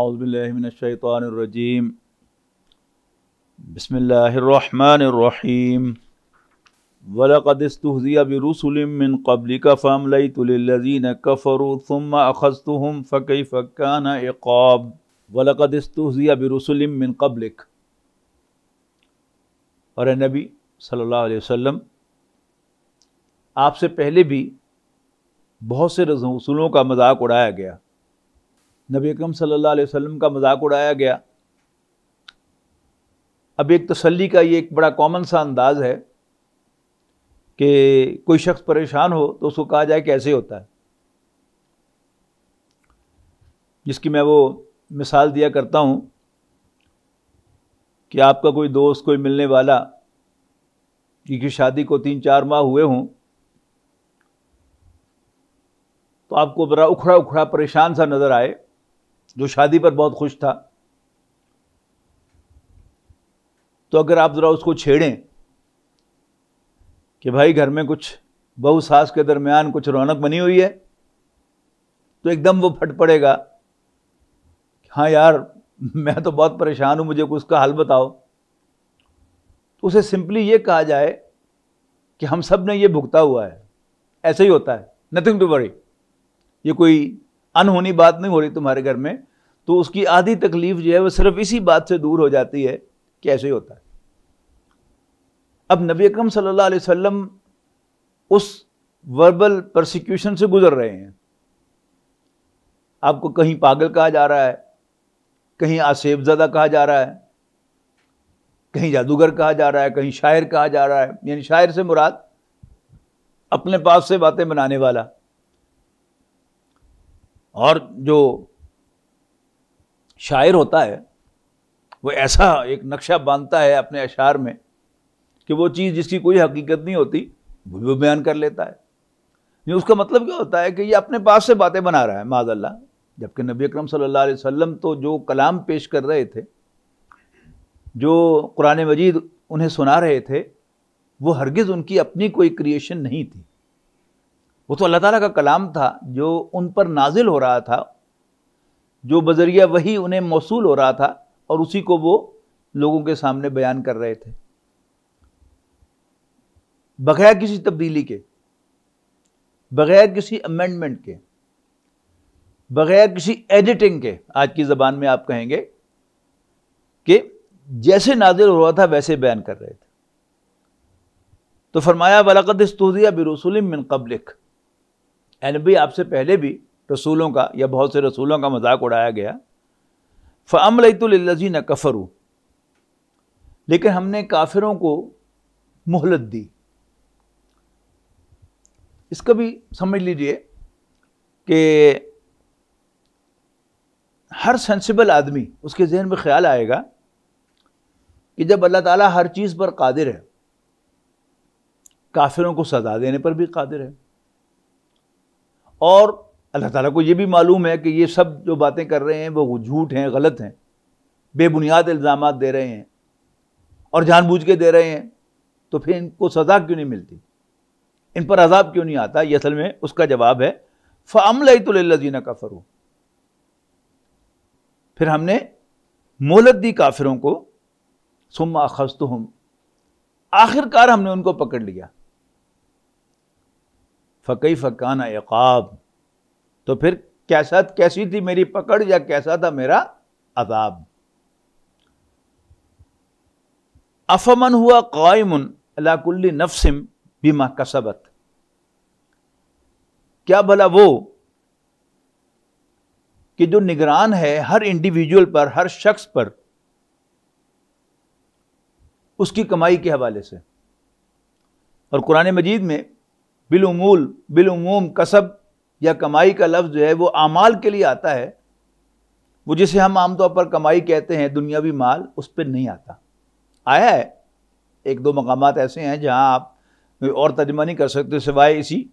अज़बिल्लिमिनशैतरजीम बसमीम वलकदस्तुज़िया बिरसुलिमिन कबल का फ़मलतुल्लिन कफ़रुम अखस्तुम फ़कई फ़कान एक़ाब वलकदस्तुज़िया बिरसुलिमिन कबलिक और नबी सल्ला वम आपसे पहले भी बहुत से रसूलों का मजाक उड़ाया गया नबी अकरम सल्लल्लाहु अलैहि वसल्लम का मजाक उड़ाया गया अब एक तसली का ये एक बड़ा कॉमन सा अंदाज़ है कि कोई शख्स परेशान हो तो उसको कहा जाए कैसे ऐसे होता है जिसकी मैं वो मिसाल दिया करता हूँ कि आपका कोई दोस्त कोई मिलने वाला जिनकी शादी को तीन चार माह हुए हों तो आपको बड़ा उखड़ा उखड़ा परेशान सा नज़र आए जो शादी पर बहुत खुश था तो अगर आप ज़रा उसको छेड़ें कि भाई घर में कुछ बहु सास के दरमियान कुछ रौनक बनी हुई है तो एकदम वो फट पड़ेगा हाँ यार मैं तो बहुत परेशान हूँ मुझे उसका हाल बताओ तो उसे सिंपली ये कहा जाए कि हम सब ने ये भुगता हुआ है ऐसे ही होता है नथिंग टू वरी ये कोई अनहोनी बात नहीं हो रही तुम्हारे घर में तो उसकी आधी तकलीफ जो है वो सिर्फ इसी बात से दूर हो जाती है कि ऐसे ही होता है अब नबी अकरम सल्लल्लाहु अलैहि वसल्लम उस वर्बल प्रोसिक्यूशन से गुजर रहे हैं आपको कहीं पागल कहा जा रहा है कहीं ज़्यादा कहा जा रहा है कहीं जादूगर कहा जा रहा है कहीं शायर कहा जा रहा है यानी शायर से मुराद अपने पास से बातें बनाने वाला और जो शायर होता है वो ऐसा एक नक्शा बांधता है अपने अशार में कि वो चीज़ जिसकी कोई हकीकत नहीं होती वो भी बयान कर लेता है ये उसका मतलब क्या होता है कि ये अपने पास से बातें बना रहा है माजल्ला जबकि नबी अकरम सल्लल्लाहु अलैहि वसल्लम तो जो कलाम पेश कर रहे थे जो कुरान मजीद उन्हें सुना रहे थे वो हरगिज़ उनकी अपनी कोई क्रिएशन नहीं थी वो तो अल्लाह ताला का कलाम था जो उन पर नाजिल हो रहा था जो बजरिया वही उन्हें मौसू हो रहा था और उसी को वो लोगों के सामने बयान कर रहे थे बगैर किसी तब्दीली के बगैर किसी अमेंडमेंट के बगैर किसी एडिटिंग के आज की ज़बान में आप कहेंगे कि जैसे नाजिल हो रहा था वैसे बयान कर रहे थे तो फरमाया वलकद स्तूदिया बिरसुलिम मिन कबलिक एनबी आपसे पहले भी रसूलों का या बहुत से रसूलों का मजाक उड़ाया गया लतुल्लजी न कफ़रू लेकिन हमने काफिरों को मोहलत दी इसका भी समझ लीजिए कि हर सेंसिबल आदमी उसके जहन में ख्याल आएगा कि जब अल्लाह ताला हर चीज़ पर कादिर है काफिरों को सजा देने पर भी कादिर है और अल्लाह ताला को ये भी मालूम है कि ये सब जो बातें कर रहे हैं वो झूठ हैं गलत हैं बेबुनियाद इल्ज़ाम दे रहे हैं और जानबूझ के दे रहे हैं तो फिर इनको सज़ा क्यों नहीं मिलती इन पर अजाब क्यों नहीं आता ये असल में उसका जवाब है फ़मल तो का फ़रू फिर हमने मोहलत दी काफिरों को सुम अखस्त हम आखिरकार हमने उनको पकड़ लिया फ़कई फकाना एकाब तो फिर कैसा कैसी थी मेरी पकड़ या कैसा था मेरा अदाब अफमन हुआ कायमन अलाकुल्ली नफसिम बीमा कसबत क्या भला वो कि जो निगरान है हर इंडिविजुअल पर हर शख्स पर उसकी कमाई के हवाले से और कुरान मजीद में बिलूमूल बिलूमूम कसब या कमाई का लफ्ज़ जो है वो आमाल के लिए आता है वो जिसे हम आमतौर पर कमाई कहते हैं दुनियावी माल उस पर नहीं आता आया है एक दो मकाम ऐसे हैं जहाँ आप और तर्जमा नहीं कर सकते सिवाए इसी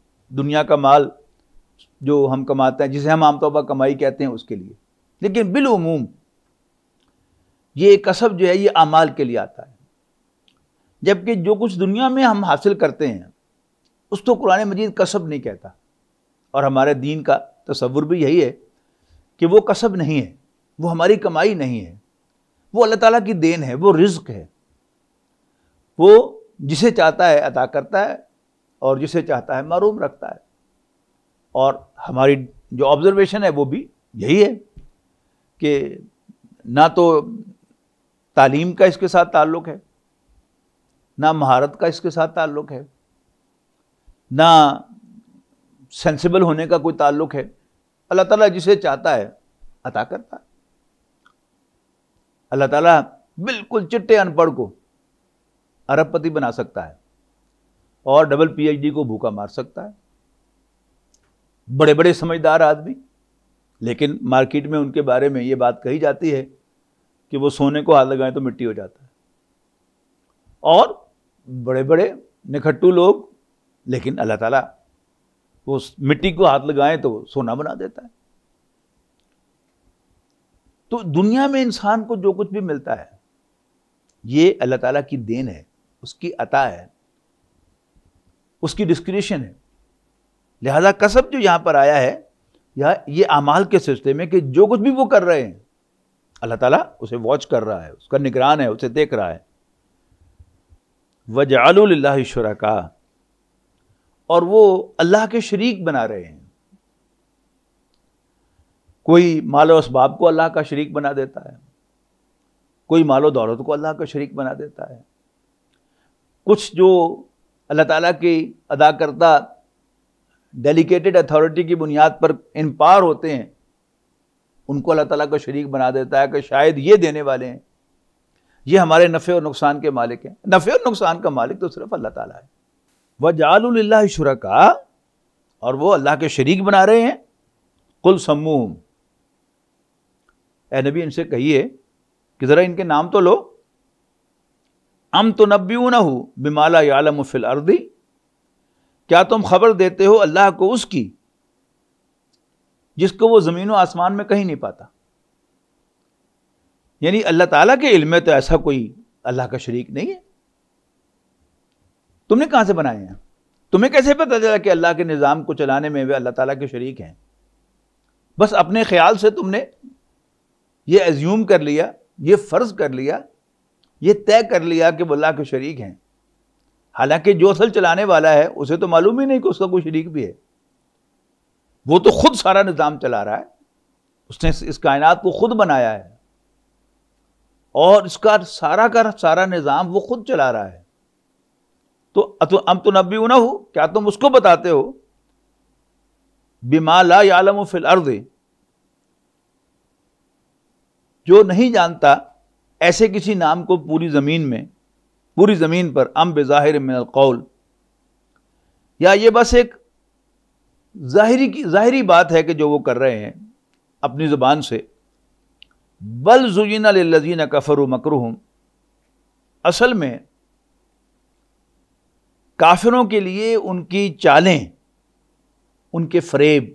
दुनिया का माल जो हम कमाते हैं जिसे हम आमतौर पर कमाई कहते हैं उसके लिए लेकिन बिलूमूम ये कसब जो है ये अमाल के लिए आता है जबकि जो कुछ दुनिया में हम हासिल करते हैं उसको तो कुरान मजीद कसब नहीं कहता और हमारे दीन का तस्वुर भी यही है कि वो कसब नहीं है वो हमारी कमाई नहीं है वो अल्लाह ताला की देन है वो रिज्क है वो जिसे चाहता है अता करता है और जिसे चाहता है मरूम रखता है और हमारी जो ऑब्जर्वेशन है वो भी यही है कि ना तो तालीम का इसके साथ ताल्लुक़ है ना महारत का इसके साथ ताल्लुक़ है ना सेंसिबल होने का कोई ताल्लुक है अल्लाह ताला जिसे चाहता है अता करता है अल्लाह ताला बिल्कुल चिट्टे अनपढ़ को अरबपति बना सकता है और डबल पीएचडी को भूखा मार सकता है बड़े बड़े समझदार आदमी लेकिन मार्केट में उनके बारे में ये बात कही जाती है कि वो सोने को हाथ लगाएं तो मिट्टी हो जाता है और बड़े बड़े निखट्टू लोग लेकिन अल्लाह ताला वो मिट्टी को हाथ लगाए तो सोना बना देता है तो दुनिया में इंसान को जो कुछ भी मिलता है ये अल्लाह ताला की देन है उसकी अता है उसकी डिस्क्रिप्शन है लिहाजा कसब जो यहां पर आया है यह ये अमाल के सिलसिले में कि जो कुछ भी वो कर रहे हैं अल्लाह ताला उसे वॉच कर रहा है उसका निगरान है उसे देख रहा है वजाल का और वो अल्लाह के शरीक बना रहे हैं कोई मालो इसबाब को अल्लाह का शरीक बना देता है कोई मालो दौलत को अल्लाह का शरीक बना देता है कुछ जो अल्लाह ताला की अदा करता डेलीकेटेड अथॉरिटी की बुनियाद पर इम्पार होते हैं उनको अल्लाह ताला का शरीक बना देता है कि शायद ये देने वाले हैं ये हमारे नफ़े और नुकसान के मालिक हैं नफ़े और नुकसान का मालिक तो सिर्फ अल्लाह ताला है व जाल शुरका और वो अल्लाह के शरीक बना रहे हैं कुल समूम ए नबी इनसे कहिए कि ज़रा इनके नाम तो लो अम तो नब्यू न हो बिमाला यालम फिल अर्दी क्या तुम खबर देते हो अल्लाह को उसकी जिसको वो ज़मीन व आसमान में कहीं नहीं पाता यानी अल्लाह ताला के इल्म में तो ऐसा कोई अल्लाह का शरीक नहीं है तुमने कहाँ से बनाए हैं तुम्हें कैसे पता चला कि अल्लाह के निज़ाम को चलाने में वे अल्लाह ताला के शरीक हैं बस अपने ख्याल से तुमने ये एज्यूम कर लिया ये फ़र्ज़ कर लिया ये तय कर लिया कि वो अल्लाह के शरीक हैं हालांकि जो असल चलाने वाला है उसे तो मालूम ही नहीं कि उसका कोई शरीक भी है वो तो खुद सारा निज़ाम चला रहा है उसने इस कायनात को खुद बनाया है और इसका सारा का सारा निज़ाम वो खुद चला रहा है तो अतो तो नबी ना हो क्या तुम उसको बताते हो बिमा ला यालम फिल अर्द जो नहीं जानता ऐसे किसी नाम को पूरी ज़मीन में पूरी ज़मीन पर अम बेज़ाहिर मिनल कौल या ये बस एक ज़ाहरी की ज़ाहरी बात है कि जो वो कर रहे हैं अपनी ज़ुबान से बल जुजीन लजीना कफ़र मकर असल में काफिरों के लिए उनकी चालें उनके फरेब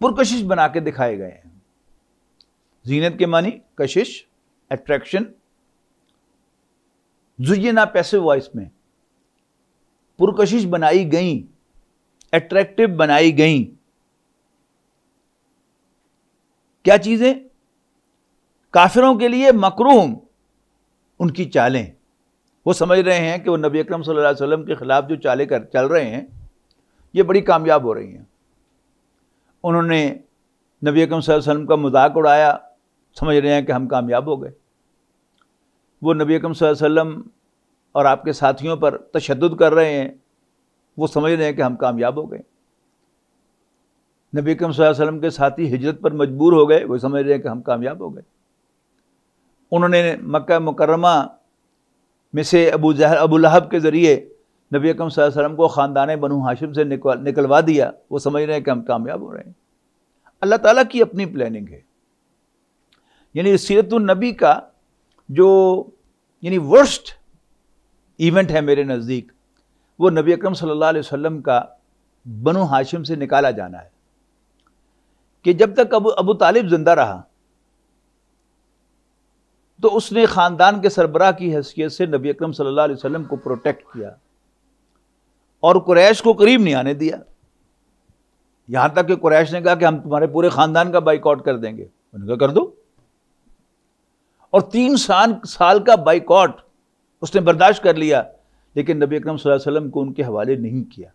पुरकशिश बना के दिखाए गए हैं जीनत के मानी कशिश अट्रैक्शन जुयना पैसे वॉइस में पुरकशिश बनाई गई एट्रैक्टिव बनाई गई क्या चीज़ें काफिरों के लिए मकरूम उनकी चालें वो समझ रहे हैं कि वो नबी अकरम सल्लल्लाहु अलैहि वसल्लम के ख़िलाफ़ जो चाले कर चल रहे हैं ये बड़ी कामयाब हो रही हैं उन्होंने नबी अकरम सल्लल्लाहु अलैहि वसल्लम का मजाक उड़ाया समझ रहे हैं कि हम कामयाब हो गए वो नबी अकरम सल्लल्लाहु अलैहि वसल्लम और आपके साथियों पर तशद कर रहे हैं वो समझ रहे हैं कि हम कामयाब हो गए नबी अकरम वसल्लम के साथी हिजरत पर मजबूर हो गए वो समझ रहे हैं कि हम कामयाब हो गए उन्होंने मक्का मुकरमा में से अबू जहर अबू लहब के ज़रिए नबी अकम वसल्लम को ख़ानदान बनु हाशिम से निकवा निकलवा दिया वो समझ रहे हैं कि हम कामयाब हो रहे हैं अल्लाह ताली की अपनी प्लानिंग है यानी सीरतुलनबी का जो यानी वर्स्ट इवेंट है मेरे नज़दीक वो नबी अकरम सल्लल्लाहु अलैहि वसल्लम का बनु हाशिम से निकाला जाना है कि जब तक अब अबू तालिब ज़िंदा रहा तो उसने ख़ानदान के सरबरा की हैसियत से नबी अकरम सल्लल्लाहु अलैहि वसल्लम को प्रोटेक्ट किया और कुरैश को करीब नहीं आने दिया यहाँ तक कि कुरैश ने कहा कि हम तुम्हारे पूरे ख़ानदान का बाइकआउट कर देंगे उनका कर दो और तीन साल साल का बाइकआउट उसने बर्दाश्त कर लिया लेकिन नबी अकरम सल्लल्लाहु वसल्लम को उनके हवाले नहीं किया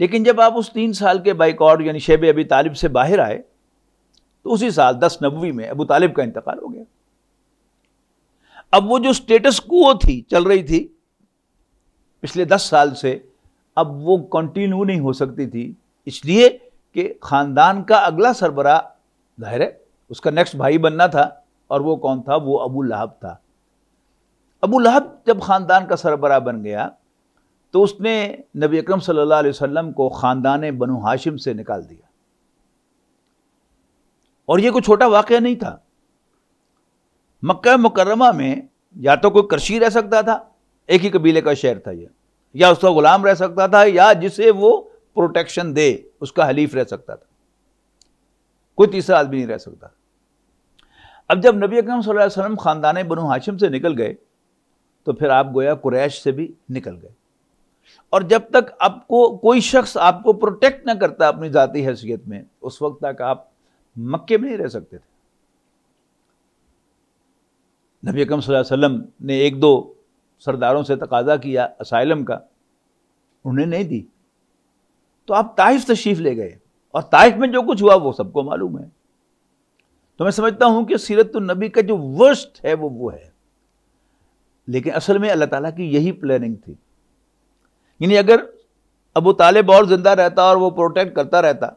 लेकिन जब आप उस तीन साल के बाइकआउट यानी शेब अबी तालिब से बाहर आए तो उसी साल दस नब्बी में अबू तालिब का इंतकाल हो गया अब वो जो स्टेटस को थी चल रही थी पिछले दस साल से अब वो कंटिन्यू नहीं हो सकती थी इसलिए कि ख़ानदान का अगला सरबरा जाहिर है उसका नेक्स्ट भाई बनना था और वो कौन था वो अबू लहब था अबू लहब जब ख़ानदान का सरबरा बन गया तो उसने नबी अकरम सल्लल्लाहु अलैहि वसल्लम को ख़ानदान बनु हाशिम से निकाल दिया और ये कोई छोटा वाक़ नहीं था मक्का मुकरमा में या तो कोई कृषि रह सकता था एक ही कबीले का शहर था ये या उसका गुलाम रह सकता था या जिसे वो प्रोटेक्शन दे उसका हलीफ रह सकता था कोई तीसरा आदमी नहीं रह सकता अब जब नबी अकरम सल्लल्लाहु अलैहि वसल्लम ख़ानदान बनु हाशिम से निकल गए तो फिर आप गोया कुरैश से भी निकल गए और जब तक आपको कोई शख्स आपको प्रोटेक्ट ना करता अपनी ज़ाती हैसियत में उस वक्त तक आप मक्के में नहीं रह सकते थे नबी अकम वसल्लम ने एक दो सरदारों से तकाजा किया असाइलम का उन्हें नहीं दी तो आप ताइफ तशीफ ले गए और ताइफ में जो कुछ हुआ वो सबको मालूम है तो मैं समझता हूं कि सीरत नबी का जो वर्स्ट है वो वो है लेकिन असल में अल्लाह ताला की यही प्लानिंग थी यानी अगर अबू तालिब और ज़िंदा रहता और वो प्रोटेक्ट करता रहता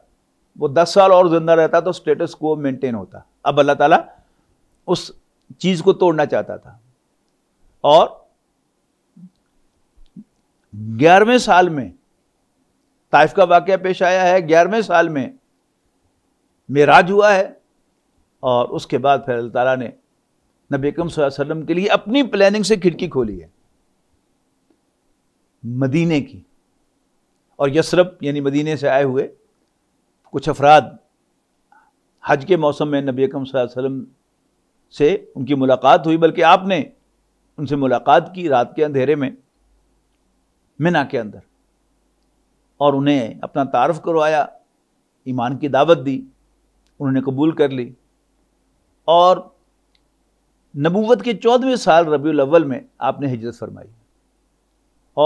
वो दस साल और जिंदा रहता तो स्टेटस को मेंटेन होता अब अल्लाह ताला उस चीज़ को तोड़ना चाहता था और ग्यारहवें साल में ताइफ का वाक्य पेश आया है ग्यारहवें साल में मेराज हुआ है और उसके बाद फिर अल्लाह ताला ने नबी अकम वसल्लम के लिए अपनी प्लानिंग से खिड़की खोली है मदीने की और यसरब यानी मदीने से आए हुए कुछ अफराद हज के मौसम में नबी अकम वसल्लम से उनकी मुलाकात हुई बल्कि आपने उनसे मुलाकात की रात के अंधेरे में मिना के अंदर और उन्हें अपना तारफ़ करवाया ईमान की दावत दी उन्होंने कबूल कर ली और नबूवत के चौदहवें साल रबी अव्वल में आपने हिजरत फरमाई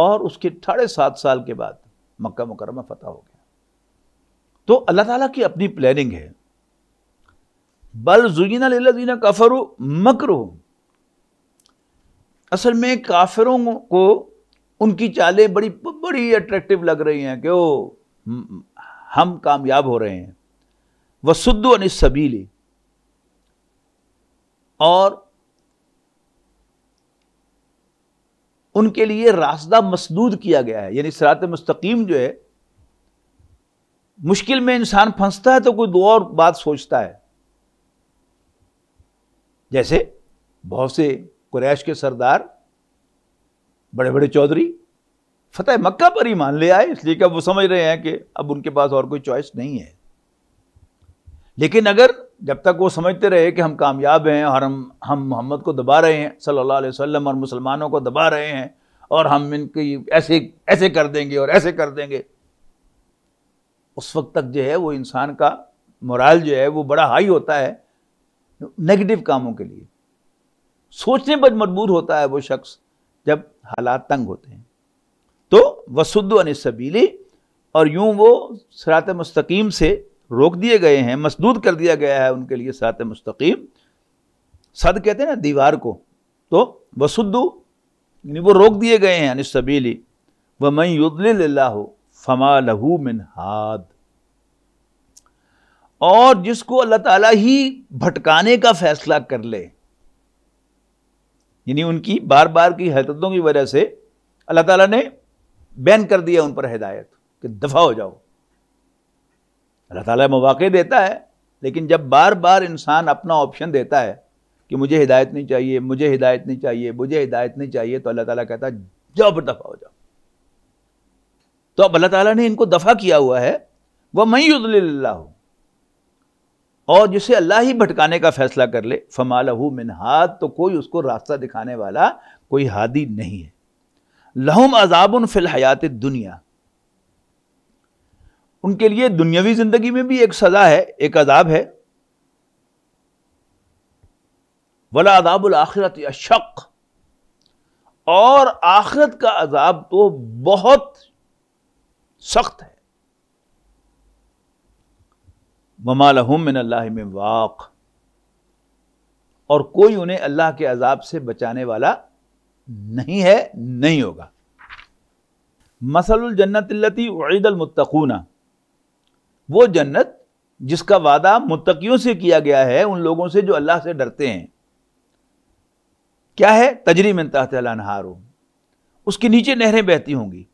और उसके साढ़े सात साल के बाद मक्का मुकरमा फ़तह हो गया तो अल्लाह ताला की अपनी प्लानिंग है बल जुगीना काफर मकर असल में काफिरों को उनकी चालें बड़ी बड़ी अट्रैक्टिव लग रही हैं कि ओ हम कामयाब हो रहे हैं अन सबीली और उनके लिए रास्ता मसदूद किया गया है यानी सरात मस्तकीम जो है मुश्किल में इंसान फंसता है तो कोई दो और बात सोचता है जैसे बहुत से कुरैश के सरदार बड़े बड़े चौधरी फतेह मक्का पर ही मान ले आए इसलिए कि अब वो समझ रहे हैं कि अब उनके पास और कोई चॉइस नहीं है लेकिन अगर जब तक वो समझते रहे कि हम कामयाब हैं और हम हम मोहम्मद को दबा रहे हैं सल्लल्लाहु अलैहि वसल्लम और मुसलमानों को दबा रहे हैं और हम इनकी ऐसे ऐसे कर देंगे और ऐसे कर देंगे उस वक्त तक जो है वो इंसान का मोरल जो है वो बड़ा हाई होता है नेगेटिव कामों के लिए सोचने पर मजबूर होता है वो शख्स जब हालात तंग होते हैं तो वसुद्ध अनसबीली और यूं वो सरात मस्तकीम से रोक दिए गए हैं मसदूद कर दिया गया है उनके लिए सरात मस्तकीम सद कहते हैं ना दीवार को तो वसुद्ध यानी वो रोक दिए गए हैं अनसबीली व मई युद्ल हो फमा लहू मिन हाद और जिसको अल्लाह ताला ही भटकाने का फैसला कर ले यानी उनकी बार बार की हरकतों की वजह से अल्लाह ताला ने बैन कर दिया उन पर हिदायत कि दफ़ा हो जाओ अल्लाह ताला मौाक़े देता है लेकिन जब बार बार इंसान अपना ऑप्शन देता है कि मुझे हिदायत नहीं चाहिए मुझे हिदायत नहीं चाहिए मुझे हिदायत नहीं चाहिए तो अल्लाह ताला कहता है जब दफ़ा हो जाओ तो अब अल्लाह ताला ने इनको दफ़ा किया हुआ है वह मई युद्ला और जिसे अल्लाह ही भटकाने का फैसला कर ले फमाल मिन हाथ तो कोई उसको रास्ता दिखाने वाला कोई हादी नहीं है लहम अजाबन फिल हयात दुनिया उनके लिए दुनियावी ज़िंदगी में भी एक सज़ा है एक अजाब है वला अदाबुल आखिरत अशक और आखिरत का अजाब तो बहुत सख्त है ममाल ममालहमिन वाक और कोई उन्हें अल्लाह के अजाब से बचाने वाला नहीं है नहीं होगा मसलजन्नतलती उदलमतकूना वो जन्नत जिसका वादा मुतकियों से किया गया है उन लोगों से जो अल्लाह से डरते हैं क्या है तजरी में तहत उसके नीचे नहरें बहती होंगी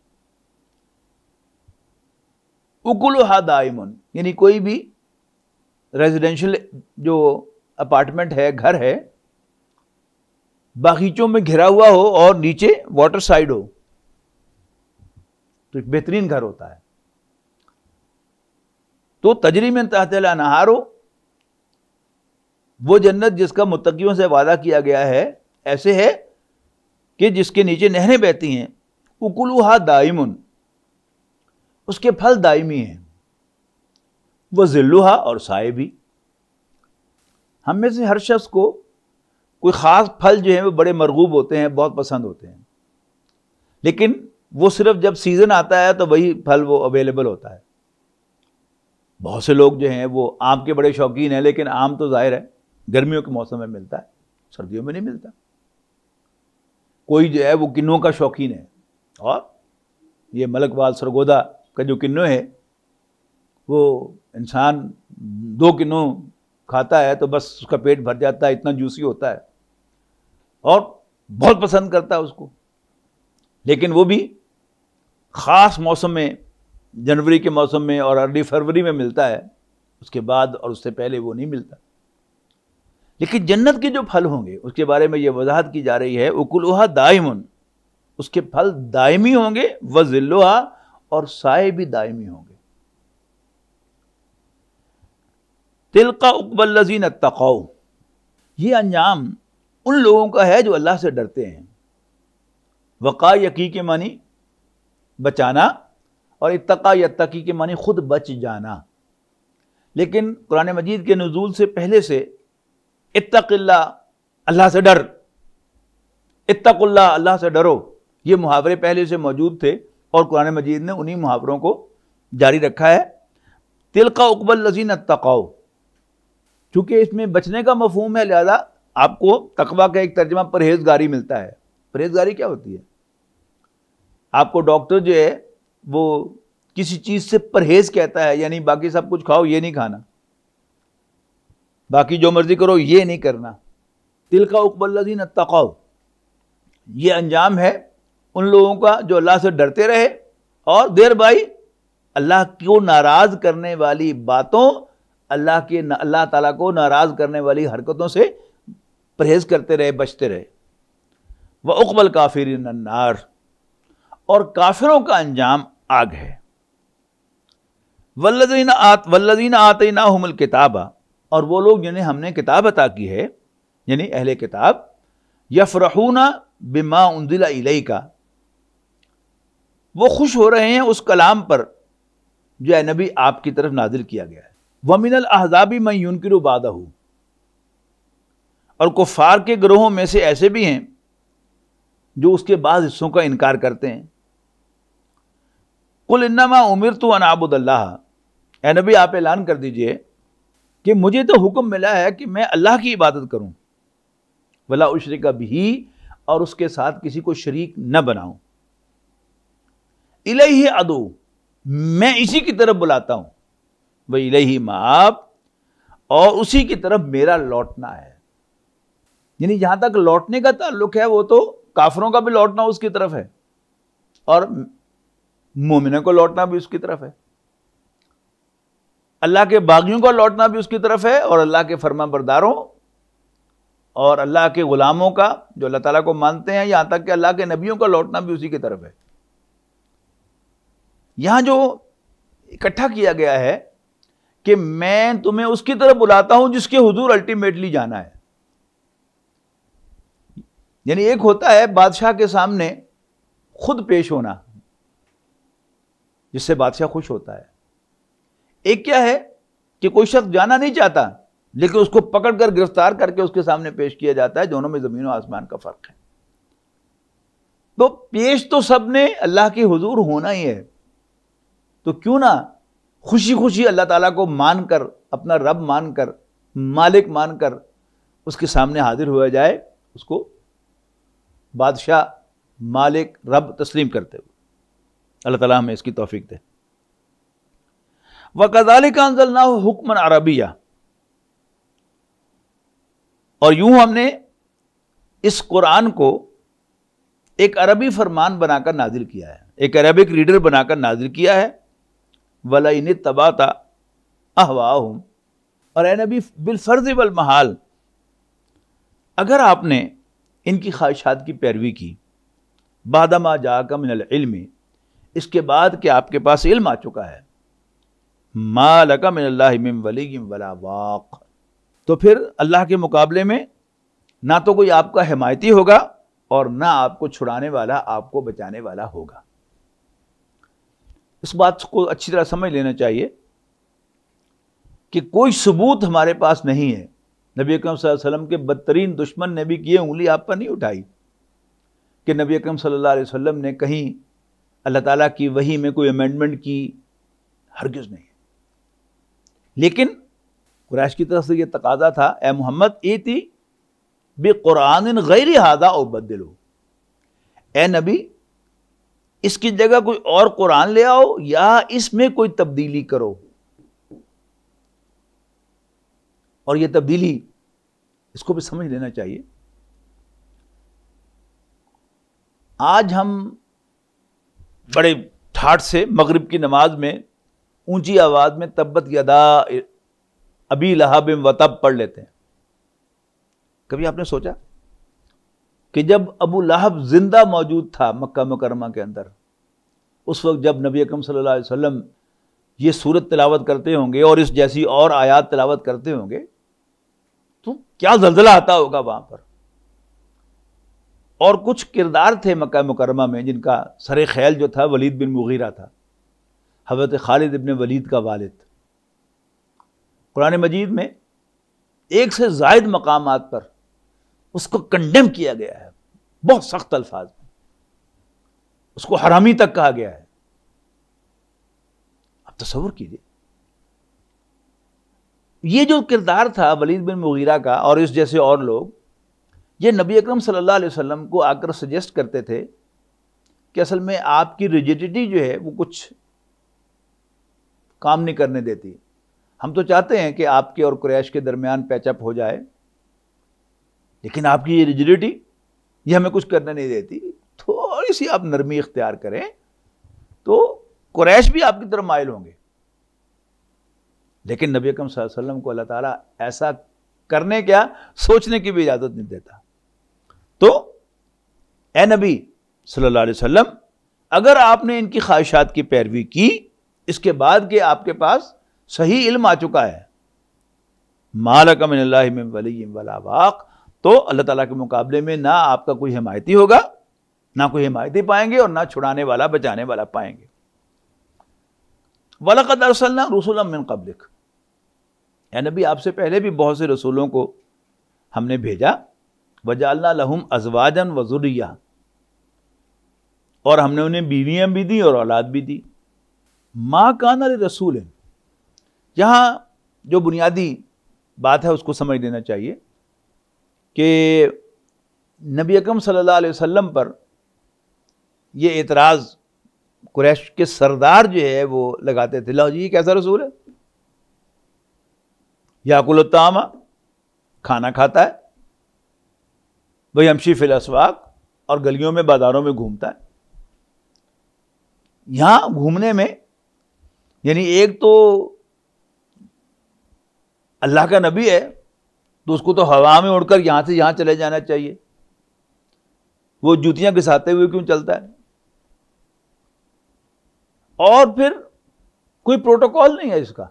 उकुल हादमन यानी कोई भी रेजिडेंशियल जो अपार्टमेंट है घर है बागीचों में घिरा हुआ हो और नीचे वाटर साइड हो तो एक बेहतरीन घर होता है तो तजरी में तहतला नहार हो वो जन्नत जिसका मुतकियों से वादा किया गया है ऐसे है कि जिसके नीचे नहरें बहती हैं उकुलुहा दाइमुन उसके फल दायमी हैं वह जिल्लुहा और साय भी हम में से हर शख्स को कोई ख़ास फल जो है वो बड़े मरगूब होते हैं बहुत पसंद होते हैं लेकिन वो सिर्फ जब सीज़न आता है तो वही फल वो अवेलेबल होता है बहुत से लोग जो हैं वो आम के बड़े शौकीन हैं लेकिन आम तो ज़ाहिर है गर्मियों के मौसम में मिलता है सर्दियों में नहीं मिलता कोई जो है वो किन्नों का शौकीन है और ये मलकवाल सरगोदा का जो किन्नु है वो इंसान दो किन्नु खाता है तो बस उसका पेट भर जाता है इतना जूसी होता है और बहुत पसंद करता है उसको लेकिन वो भी ख़ास मौसम में जनवरी के मौसम में और अर्ली फरवरी में मिलता है उसके बाद और उससे पहले वो नहीं मिलता लेकिन जन्नत के जो फल होंगे उसके बारे में ये वजाहत की जा रही है उकुलहा दायमन उसके फल दायमी होंगे व जिल्लोहा और साय भी दायमी होंगे तिलका उकबल लजीन तकाऊ ये अंजाम उन लोगों का है जो अल्लाह से डरते हैं वक़ा यकी के मानी बचाना और इतका या तकी के मानी खुद बच जाना लेकिन कुरान मजीद के नज़ूल से पहले से इतकल्ला अल्लाह से डर इतकुल्ला अल्लाह से डरो ये मुहावरे पहले से मौजूद थे और कुरान मजीद ने उन्हीं मुहावरों को जारी रखा है तिल का उकबल लजीन तकाओ चूँकि इसमें बचने का मफहम है लिहाजा आपको तकबा का एक तर्जमा परहेजगारी मिलता है परहेजगारी क्या होती है आपको डॉक्टर जो है वो किसी चीज़ से परहेज कहता है यानी बाकी सब कुछ खाओ ये नहीं खाना बाकी जो मर्ज़ी करो ये नहीं करना तिल का उकबल लजीन तकाओ ये अंजाम है उन लोगों का जो अल्लाह से डरते रहे और देर भाई अल्लाह को नाराज़ करने वाली बातों अल्लाह के अल्लाह ताला को नाराज़ करने वाली हरकतों से परहेज़ करते रहे बचते रहे व उकबल काफिर नार और काफिरों का अंजाम आग है वल्लजीन आत वल्लजीन आते ना हमल किताबा और वो लोग जिन्हें हमने किताब अता की है यानी अहले किताब यफरहूना बिमा उनजिला का वो खुश हो रहे हैं उस कलाम पर जो नबी आपकी तरफ नाजिल किया गया है वमिनल अहजाबी मैं यूनकिर बादा हूँ और कुफार के ग्रोहों में से ऐसे भी हैं जो उसके बाद हिस्सों का इनकार करते हैं कुल इन्नामा उमिर तो अनाबुदल्ला नबी आप ऐलान कर दीजिए कि मुझे तो हुक्म मिला है कि मैं अल्लाह की इबादत करूं वला उशरे का भी और उसके साथ किसी को शरीक न बनाऊं इलही अदो मैं इसी की तरफ बुलाता हूं वह इलही माप और उसी की तरफ मेरा लौटना है यानी जहां तक लौटने का ताल्लुक है वो तो काफरों का भी लौटना उसकी तरफ है और मोमिनों को लौटना भी उसकी तरफ है अल्लाह के बागियों का लौटना भी उसकी तरफ है और अल्लाह के फर्मा बरदारों और अल्लाह के ग़ुलामों का जो अल्लाह ताला को मानते हैं यहां तक कि अल्लाह के नबियों का लौटना भी उसी की तरफ है यहां जो इकट्ठा किया गया है कि मैं तुम्हें उसकी तरफ बुलाता हूं जिसके हुजूर अल्टीमेटली जाना है यानी एक होता है बादशाह के सामने खुद पेश होना जिससे बादशाह खुश होता है एक क्या है कि कोई शख्स जाना नहीं चाहता लेकिन उसको पकड़कर गिरफ्तार करके उसके सामने पेश किया जाता है दोनों में जमीन और आसमान का फर्क है तो पेश तो सबने अल्लाह के हुजूर होना ही है तो क्यों ना खुशी खुशी अल्लाह ताला को मानकर अपना रब मानकर मालिक मानकर उसके सामने हाजिर हुआ जाए उसको बादशाह मालिक रब तस्लीम करते हुए अल्लाह ताला हमें इसकी तोफीक दे वकदाली का अनजलना हुक्मन अरबिया और यूं हमने इस कुरान को एक अरबी फरमान बनाकर नाजिल किया है एक अरबिक रीडर बनाकर नाजिल किया है वलन तबाता अहवाहम और ए नबी बिलफर्ज वल महाल अगर आपने इनकी ख्वाहिशात की पैरवी की बादमा जाका मिनल्म इसके बाद कि आपके पास इल्म आ चुका है मालका मिन वली वला वाक़ तो फिर अल्लाह के मुकाबले में ना तो कोई आपका हमायती होगा और ना आपको छुड़ाने वाला आपको बचाने वाला होगा इस बात को अच्छी तरह समझ लेना चाहिए कि कोई सबूत हमारे पास नहीं है नबी अकरम वसल्लम के बदतरीन दुश्मन ने भी किए उंगली आप पर नहीं उठाई कि नबी अकरम सल्लल्लाहु अलैहि वसल्लम ने कहीं अल्लाह ताला की वही में कोई अमेंडमेंट की हरगिज़ नहीं लेकिन कुरैश की तरफ से यह तकाजा था ए मोहम्मद ए थी बे कुरान गैर हादा और बदलो ए नबी इसकी जगह कोई और कुरान ले आओ या इसमें कोई तब्दीली करो और ये तब्दीली इसको भी समझ लेना चाहिए आज हम बड़े ठाट से मगरिब की नमाज में ऊंची आवाज़ में तब्बत यदा अबी लहाब वतब पढ़ लेते हैं कभी आपने सोचा कि जब अबू लहब ज़िंदा मौजूद था मक्का मुकरमा के अंदर उस वक्त जब नबी अकम सल्लल्लाहु अलैहि वसल्लम ये सूरत तिलावत करते होंगे और इस जैसी और आयात तिलावत करते होंगे तो क्या जलजला आता होगा वहाँ पर और कुछ किरदार थे मक्का मुकरमा में जिनका सर ख्याल जो था वलीद बिन मुगीरा था हजरत खालिद इबन वलीद का वालिद कुरान मजीद में एक से जायद मकाम पर उसको कंडेम किया गया है बहुत सख्त अल्फाज में उसको हरामी तक कहा गया है आप तस्वर कीजिए ये जो किरदार था वलीद बिन मुगीरा का और इस जैसे और लोग ये नबी अकरम सल्लल्लाहु अलैहि वसल्लम को आकर सजेस्ट करते थे कि असल में आपकी रिजिडिटी जो है वो कुछ काम नहीं करने देती हम तो चाहते हैं कि आपके और क्रैश के दरमियान पैचअप हो जाए लेकिन आपकी ये रिजिडिटी ये हमें कुछ करने नहीं देती तो थोड़ी सी आप नरमी इख्तियार करें तो कुरैश भी आपकी तरफ मायल होंगे लेकिन नबी अकम वसल्लम को अल्लाह ताला ऐसा करने क्या सोचने की भी इजाज़त नहीं देता तो ए नबी सल्लल्लाहु अलैहि वसल्लम अगर आपने इनकी ख्वाहिशात की पैरवी की इसके बाद के आपके पास सही इल्म आ चुका है मालकम वली वला वाक तो अल्लाह ताला के मुकाबले में ना आपका कोई हिमायती होगा ना कोई हिमायती पाएंगे और ना छुड़ाने वाला बचाने वाला पाएंगे दरअसल ना रसूल मिन कबलिक नबी आपसे पहले भी बहुत से रसूलों को हमने भेजा वजालना लहुम अजवाजन वजुरिया और हमने उन्हें बीवियाँ भी दी और औलाद भी दी माँ अल रसूल यहाँ जो बुनियादी बात है उसको समझ लेना चाहिए कि नबी अकम सल्लल्लाहु अलैहि वसल्लम पर ये एतराज़ कुरैश के सरदार जो है वो लगाते थे लाओ जी ये कैसा रसूल है तामा खाना खाता है वही हमशी फिलसवाक और गलियों में बाजारों में घूमता है यहाँ घूमने में यानी एक तो अल्लाह का नबी है तो उसको तो हवा में उड़कर यहाँ से यहाँ चले जाना चाहिए वो जूतियाँ घिसाते हुए क्यों चलता है और फिर कोई प्रोटोकॉल नहीं है इसका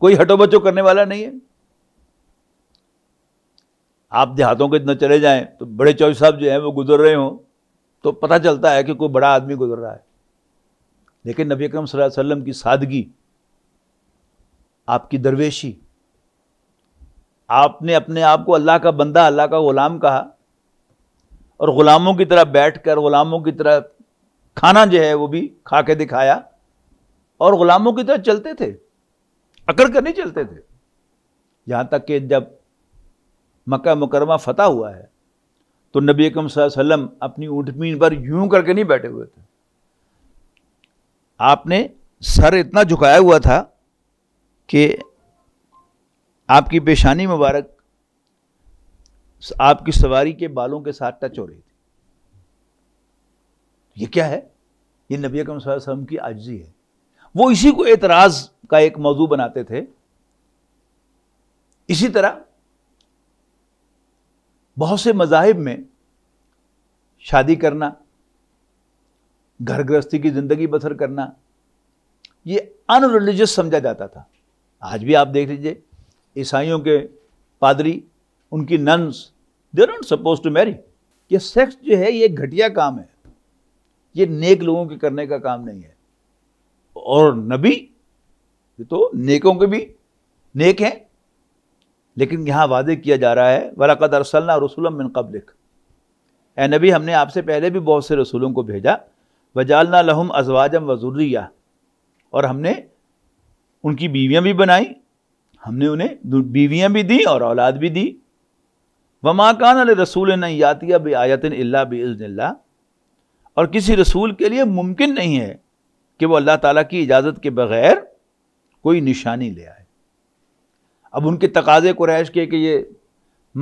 कोई हटो बचो करने वाला नहीं है आप देहातों के इतना चले जाएं तो बड़े चौधरी साहब जो हैं वो गुजर रहे हों तो पता चलता है कि कोई बड़ा आदमी गुजर रहा है लेकिन नबी अकरम सल्लल्लाहु अलैहि वसल्लम की सादगी आपकी दरवेशी आपने अपने आप को अल्लाह का बंदा अल्लाह का ग़ुलाम कहा और ग़ुलामों की तरह बैठकर ग़ुलामों की तरह खाना जो है वो भी खा के दिखाया और गुलामों की तरह चलते थे अकड़ कर नहीं चलते थे यहाँ तक कि जब मक्का मुकरमा फतह हुआ है तो नबी अकम वसल्लम अपनी ऊँटमीन पर यूं करके नहीं बैठे हुए थे आपने सर इतना झुकाया हुआ था कि आपकी पेशानी मुबारक आपकी सवारी के बालों के साथ टच हो रही थी ये क्या है ये नबी अकरम वसल्लम की आजी है वो इसी को एतराज़ का एक मौजू बनाते थे इसी तरह बहुत से मजाहब में शादी करना घर गृहस्थी की ज़िंदगी बसर करना ये अनरिलीजियस समझा जाता था आज भी आप देख लीजिए ईसाइयों के पादरी उनकी nuns they not suppose to marry ये सेक्स जो है ये घटिया काम है ये नेक लोगों के करने का काम नहीं है और नबी ये तो नेकों के भी नेक हैं लेकिन यहाँ वादे किया जा रहा है वलाकद अरसल्ला रसुलम मिन कबलिक ए नबी हमने आपसे पहले भी बहुत से रसूलों को भेजा वजालना लहम अजवाजम वजुर्रिया और हमने उनकी बीवियाँ भी बनाई हमने उन्हें बीवियाँ भी दी और औलाद भी दी वमाकान रसूल नयातिया आयतिन अल्ला बज़्ला और किसी रसूल के लिए मुमकिन नहीं है कि वो अल्लाह ताला की इजाज़त के बग़ैर कोई निशानी ले आए अब उनके तकाजे कुरैश के कि ये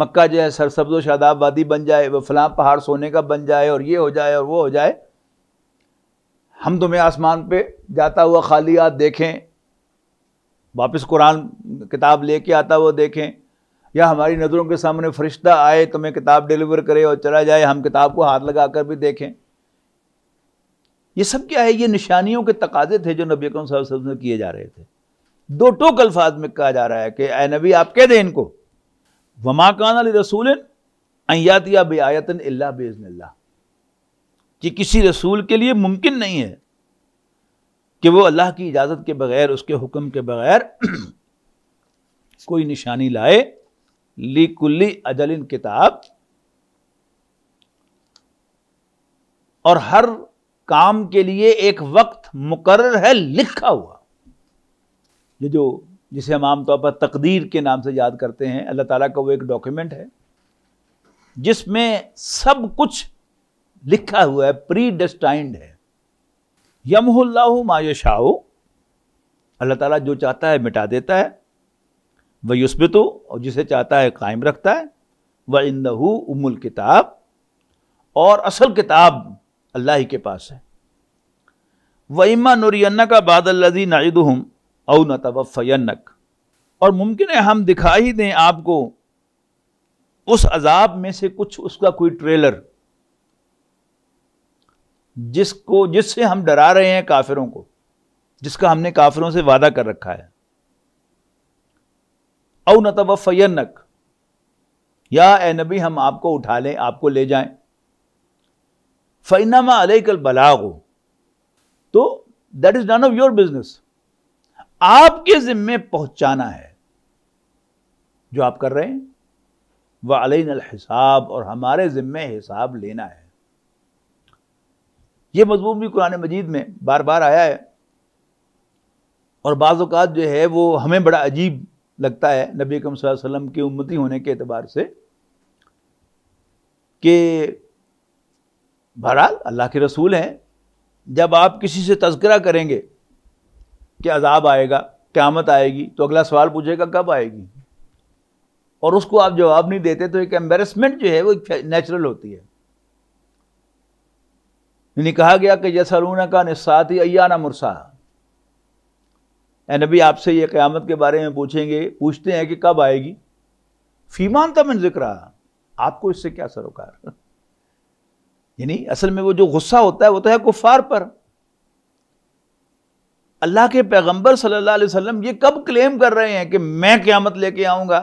मक्का जो है सरसब्ज शादाब वादी बन जाए वह फलां पहाड़ सोने का बन जाए और ये हो जाए और वो हो जाए हम तुम्हें आसमान पे जाता हुआ खाली हाथ देखें वापस कुरान किताब लेके आता हुआ देखें या हमारी नज़रों के सामने फरिश्ता आए तुम्हें किताब डिलीवर करे और चला जाए हम किताब को हाथ लगा कर भी देखें ये सब क्या है ये निशानियों के तकाजे थे जो नबी अकरम वसल्लम किए जा रहे थे दो टोक अल्फाज में कहा जा रहा है कि ए नबी आप कह दें इनको वमा कान अली रसूल अयातिया आयतन अल्ला बेजन कि किसी रसूल के लिए मुमकिन नहीं है कि वो अल्लाह की इजाज़त के बगैर उसके हुक्म के बगैर कोई निशानी लाए ली कुल्ली अजलिन किताब और हर काम के लिए एक वक्त मुकर्र है लिखा हुआ ये जो जिसे हम आमतौर पर तकदीर के नाम से याद करते हैं अल्लाह ताला का वो एक डॉक्यूमेंट है जिसमें सब कुछ लिखा हुआ है प्री डेस्टाइंड है यमहुल्ला मायशाओ अल्लाह ताला जो चाहता है मिटा देता है वह युस्बितु और जिसे चाहता है कायम रखता है वह इंदहू उमुल किताब और असल किताब अल्लाह ही के पास है वईमा नुरन्नक बादल्लजी हम औ नतवफ़यन्नक और मुमकिन है हम दिखा ही दें आपको उस अजाब में से कुछ उसका कोई ट्रेलर जिसको जिससे हम डरा रहे हैं काफिरों को जिसका हमने काफिरों से वादा कर रखा है औ नतवफ़यन्नक या ए नबी हम आपको उठा लें आपको ले जाएं फ़ैनमा अलैकल बलागो तो that is none of your business आपके ज़िम्मे पहुंचाना है जो आप कर रहे हैं वह अलैन हिसाब और हमारे ज़िम्मे हिसाब लेना है यह मजबूत भी कुरान मजीद में बार बार आया है और बाज़ात जो है वो हमें बड़ा अजीब लगता है नबी कम वसल्लम की उम्मती होने के अतबार से कि बहरहाल अल्लाह के रसूल हैं जब आप किसी से तस्करा करेंगे कि अजाब आएगा क़्यामत आएगी तो अगला सवाल पूछेगा कब आएगी और उसको आप जवाब नहीं देते तो एक एम्बेरसमेंट जो है वो नेचुरल होती है यानी कहा गया कि यसरूना का निस्सात ही अयाना मुरसा नबी आपसे ये क़्यामत के बारे में पूछेंगे पूछते हैं कि कब आएगी फीमान तमन जिक्र आपको इससे क्या सरोकार यानी असल में वो जो गुस्सा होता है वो तो है कुफ़ार पर अल्लाह के पैगंबर सल्लल्लाहु अलैहि वसल्लम ये कब क्लेम कर रहे हैं कि मैं क़्यामत लेके आऊंगा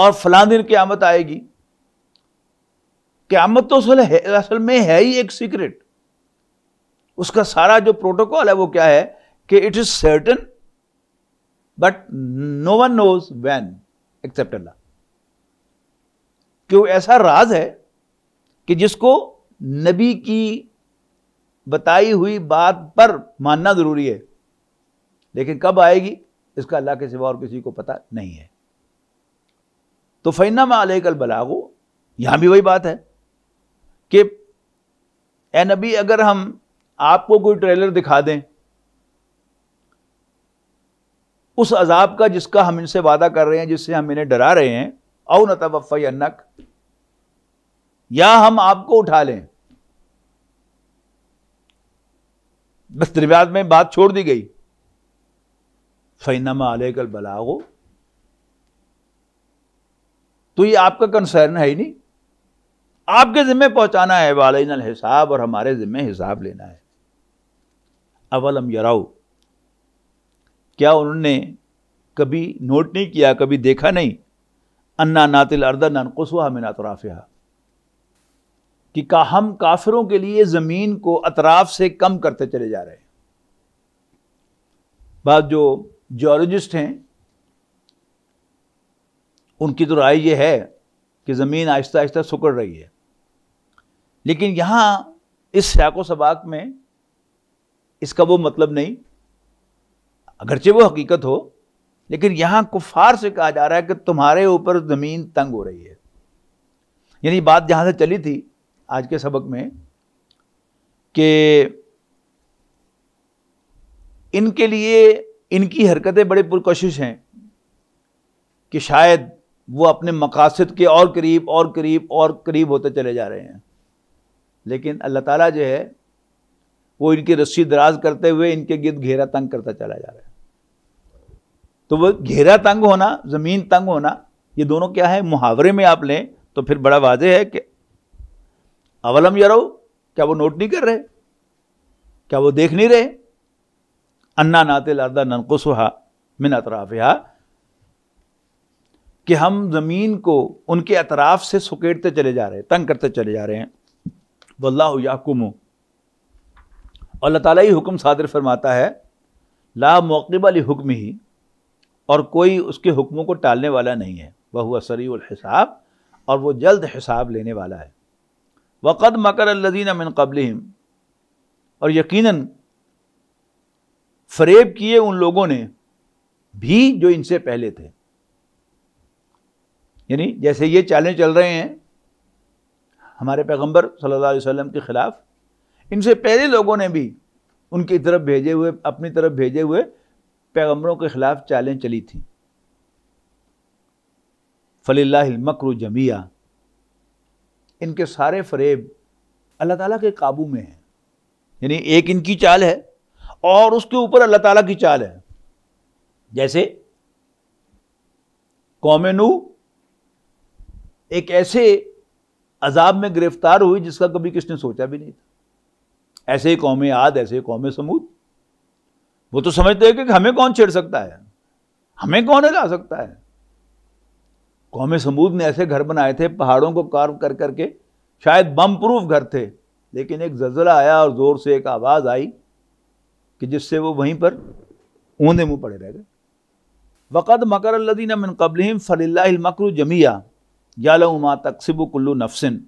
और फलां दिन क़्यामत आएगी क़्यामत तो असल है असल में है ही एक सीक्रेट उसका सारा जो प्रोटोकॉल है वो क्या है कि it is certain but no one knows when except Allah क्यों ऐसा राज है कि जिसको नबी की बताई हुई बात पर मानना ज़रूरी है लेकिन कब आएगी इसका अल्लाह के सिवा और किसी को पता नहीं है तो फ़ैना में अलकल बलागो यहां भी वही बात है कि ए नबी अगर हम आपको कोई ट्रेलर दिखा दें उस अजाब का जिसका हम इनसे वादा कर रहे हैं जिससे हम इन्हें डरा रहे हैं औ नतवफ़ अन्नक या हम आपको उठा लें बस त्रिव्याद में बात छोड़ दी गई फैनमा आलेकल बलागो तो ये आपका कंसर्न है ही नहीं आपके जिम्मे पहुंचाना है वालिन हिसाब और हमारे जिम्मे हिसाब लेना है अवलम यराउ क्या उन्होंने कभी नोट नहीं किया कभी देखा नहीं अन्ना नातिल अर्दा ननकुसवा मिनातराफिया कि का हम काफिरों के लिए ज़मीन को अतराफ से कम करते चले जा रहे हैं बात जो जोलॉजिस्ट हैं उनकी तो राय यह है कि ज़मीन आहिस्ता आहिस्ता सुकड़ रही है लेकिन यहाँ इस सयाको सबाक में इसका वो मतलब नहीं अगरचे वो हकीकत हो लेकिन यहाँ कुफार से कहा जा रहा है कि तुम्हारे ऊपर ज़मीन तंग हो रही है यानी बात जहाँ से चली थी आज के सबक में कि इनके लिए इनकी हरकतें बड़े पुरकशिश हैं कि शायद वो अपने मकासद के और करीब और करीब और करीब होते चले जा रहे हैं लेकिन अल्लाह ताला जो है वो इनकी रस्सी दराज करते हुए इनके गिरद घेरा तंग करता चला जा रहा है तो वह घेरा तंग होना ज़मीन तंग होना ये दोनों क्या है मुहावरे में आप लें तो फिर बड़ा वाजह है कि अवलम यरो क्या वो नोट नहीं कर रहे क्या वो देख नहीं रहे अन्ना नाते लादा ननकुसहा मिन अतराफिया कि हम ज़मीन को उनके अतराफ से सुकेटते चले जा रहे हैं तंग करते चले जा रहे हैं वल्लाह याकुम और अल्लाह ताला ही हुक्म सादर फरमाता है ला मौकब अली हुक्म ही और कोई उसके हुक्मों को टालने वाला नहीं है वह हुआ हिसाब और वो जल्द हिसाब लेने वाला है वक़द मकर लजीन मिन कबल और यकीन फरेब किए उन लोगों ने भी जो इनसे पहले थे यानी जैसे ये चालें चल रहे हैं हमारे पैगम्बर सल्लल्लाहु अलैहि के ख़िलाफ़ इनसे पहले लोगों ने भी उनकी तरफ भेजे हुए अपनी तरफ भेजे हुए पैगम्बरों के ख़िलाफ़ चालें चली थी मकर जमिया इनके सारे फरेब अल्लाह ताला के काबू में हैं यानी एक इनकी चाल है और उसके ऊपर अल्लाह ताला की चाल है जैसे कौम नू एक ऐसे अजाब में गिरफ्तार हुई जिसका कभी किसने सोचा भी नहीं था ऐसे ही कौम आद ऐसे ही कौम समूद वो तो समझते हैं कि हमें कौन छेड़ सकता है हमें कौन लगा सकता है कौम तो समूद ने ऐसे घर बनाए थे पहाड़ों को कार्व कर करके शायद बम प्रूफ घर थे लेकिन एक जजला आया और ज़ोर से एक आवाज़ आई कि जिससे वो वहीं पर ऊंधे मुँह पड़े रह गए वक़द मकर अल्लदीन मिन कबलम फ़लिल्लामकर जमिया यालमा तकसब कुल्लु नफसिन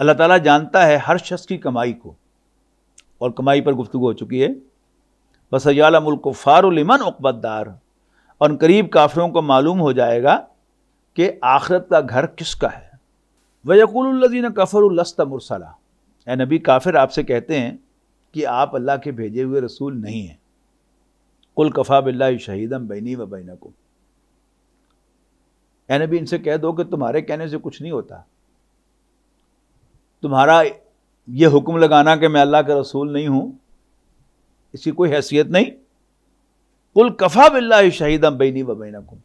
अल्लाह ताला जानता है हर शख्स की कमाई को और कमाई पर गुफ्तु हो चुकी है बस यालमुल्कुफ़ारमन उकबदार और करीब काफिरों को मालूम हो जाएगा कि आखरत का घर किसका है कफ़र कफ़रस्त मुरसला ए नबी काफिर आपसे कहते हैं कि आप अल्लाह के भेजे हुए रसूल नहीं हैं कुल कफ़ा बिल्ला शहीदम बैनी व को ए नबी इनसे कह दो कि तुम्हारे कहने से कुछ नहीं होता तुम्हारा ये हुक्म लगाना कि मैं अल्लाह का रसूल नहीं हूँ इसकी कोई हैसियत नहीं कुल कफ़ा बिल्ला शहीदम बैनी व बैनकुम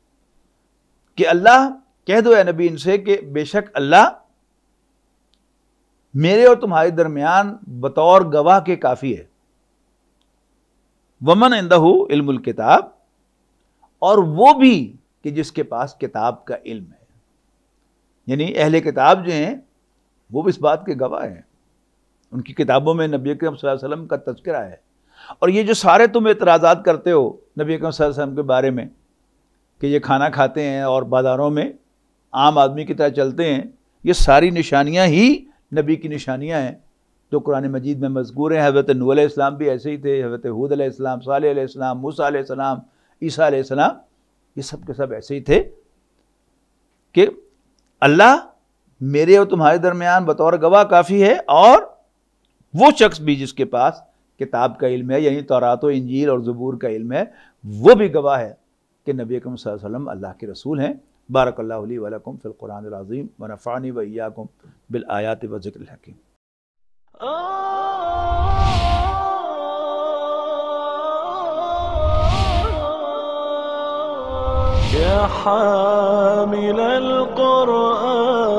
कि अल्लाह कह दो या नबी इनसे कि बेशक अल्लाह मेरे और तुम्हारे दरमियान बतौर गवाह के काफ़ी है वमन इंदहू इल्मुल किताब और वो भी कि जिसके पास किताब का इल्म है यानी अहले किताब जो हैं वो भी इस बात के गवाह हैं उनकी किताबों में नबी करम वसल्लम का तस्करा है और ये जो सारे तुम एतराज़ात करते हो नबी अकरम वसल्लम के बारे में कि ये खाना खाते हैं और बाज़ारों में आम आदमी की तरह चलते हैं ये सारी निशानियाँ ही नबी की निशानियाँ हैं जो कुरान मजीद में मजबूर हैं हज़रत नू इस्लाम भी ऐसे ही थे हज़रत हूद इस्लाम सालम मूसम ईसा ये सब के सब ऐसे ही थे कि अल्लाह मेरे और तुम्हारे दरमियान बतौर गवाह काफ़ी है और वो शख्स भी जिसके पास किताब का इल्म है यानी तौरात इंजील और ज़बूर का इल्म है वो भी गवाह है कि नबी अकरम वसल्लम अल्लाह के रसूल हैं बारक वलकम फ़िलकुरान अज़ीम वनफ़ानी वैयाकुम बिल आयात व ज़िक्र हकीम يا حامل القرآن